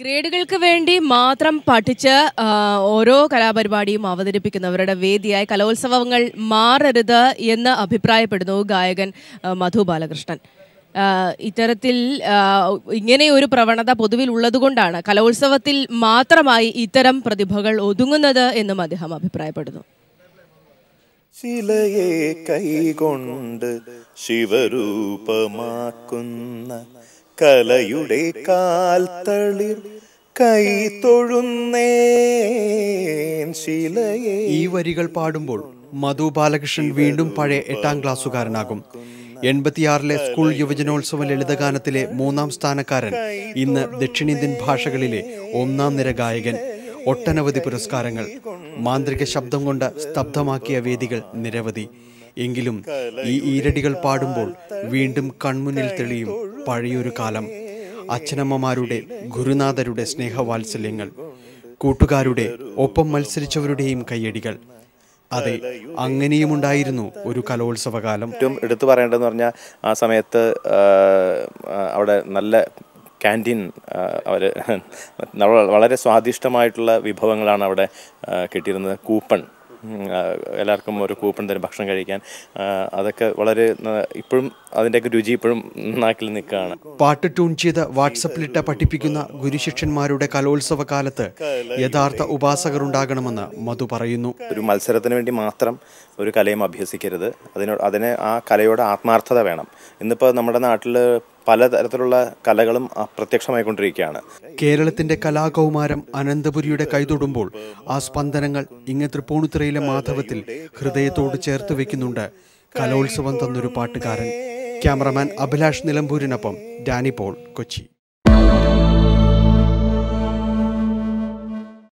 ഗ്രേഡുകൾക്ക് വേണ്ടി മാത്രം പഠിച്ച് ഓരോ കലാപരിപാടിയും അവതരിപ്പിക്കുന്നവരുടെ വേദിയായി കലോത്സവങ്ങൾ മാറരുത് എന്ന് അഭിപ്രായപ്പെടുന്നു ഗായകൻ മധു ബാലകൃഷ്ണൻ ഇത്തരത്തിൽ ഇങ്ങനെ ഒരു പ്രവണത പൊതുവിൽ ഉള്ളതുകൊണ്ടാണ് കലോത്സവത്തിൽ മാത്രമായി ഇത്തരം പ്രതിഭകൾ ഒതുങ്ങുന്നത് എന്നും അദ്ദേഹം അഭിപ്രായപ്പെടുന്നു ചിലയെ കൈകൊണ്ട് ശിവരൂപമാക്കുന്ന കലയുടെ കാൽത്തളിർ കൈ തൊഴുന്നേ ശിലയെ ഈ വരികൾ പാടുമ്പോൾ മധു ബാലകൃഷ്ണൻ വീണ്ടും പഴയ എട്ടാം ക്ലാസ്സുകാരനാകും എൺപത്തിയാറിലെ സ്കൂൾ യുവജനോത്സവ ലളിതഗാനത്തിലെ മൂന്നാം സ്ഥാനക്കാരൻ ഇന്ന് ദക്ഷിണേന്ത്യൻ ഭാഷകളിലെ ഒന്നാം നിര ഗായകൻ ഒട്ടനവധി പുരസ്കാരങ്ങൾ മാന്ത്രിക ശബ്ദം കൊണ്ട് സ്തബ്ധമാക്കിയ വേദികൾ നിരവധി എങ്കിലും ഈ ഈരടികൾ പാടുമ്പോൾ വീണ്ടും കൺമുന്നിൽ തെളിയും പഴയൊരു കാലം അച്ഛനമ്മമാരുടെ ഗുരുനാഥരുടെ സ്നേഹവാത്സല്യങ്ങൾ കൂട്ടുകാരുടെ ഒപ്പം മത്സരിച്ചവരുടെയും കയ്യടികൾ അതെ അങ്ങനെയും ഉണ്ടായിരുന്നു ഒരു കലോത്സവകാലം ഏറ്റവും എടുത്തു പറയേണ്ടതെന്ന് പറഞ്ഞാൽ ആ സമയത്ത് അവിടെ നല്ല ക്യാൻറ്റീൻ അവർ വളരെ സ്വാദിഷ്ടമായിട്ടുള്ള വിഭവങ്ങളാണ് അവിടെ കിട്ടിയിരുന്നത് കൂപ്പൺ എല്ലാവർക്കും ഒരു കൂപ്പൺ തരും ഭക്ഷണം കഴിക്കാൻ അതൊക്കെ വളരെ ഇപ്പോഴും അതിൻ്റെയൊക്കെ രുചി ഇപ്പോഴും നാക്കിൽ നിൽക്കുകയാണ് പാട്ട് ട്യൂൺ ചെയ്ത് വാട്സപ്പിലിട്ട് പഠിപ്പിക്കുന്ന ഗുരുശിഷ്യന്മാരുടെ കലോത്സവ കാലത്ത് യഥാർത്ഥ ഉപാസകർ ഉണ്ടാകണമെന്ന് മധു പറയുന്നു ഒരു മത്സരത്തിന് വേണ്ടി മാത്രം ഒരു കലയും അഭ്യസിക്കരുത് അതിനോട് അതിന് ആ കലയോട് ആത്മാർത്ഥത വേണം ഇന്നിപ്പോൾ നമ്മുടെ നാട്ടിൽ പലതരത്തിലുള്ള കലകളും അപ്രത്യക്ഷമായിക്കൊണ്ടിരിക്കുകയാണ് കേരളത്തിന്റെ കലാകൗമാരം അനന്തപുരിയുടെ കൈതൊടുമ്പോൾ ആ സ്പന്ദനങ്ങൾ ഇങ്ങ് തൃപ്പൂണിത്തുറയിലെ മാധവത്തിൽ ഹൃദയത്തോട് ചേർത്ത് വെക്കുന്നുണ്ട് കലോത്സവം തന്നൊരു പാട്ടുകാരൻ ക്യാമറമാൻ അഭിലാഷ് നിലമ്പൂരിനൊപ്പം ഡാനി പോൾ കൊച്ചി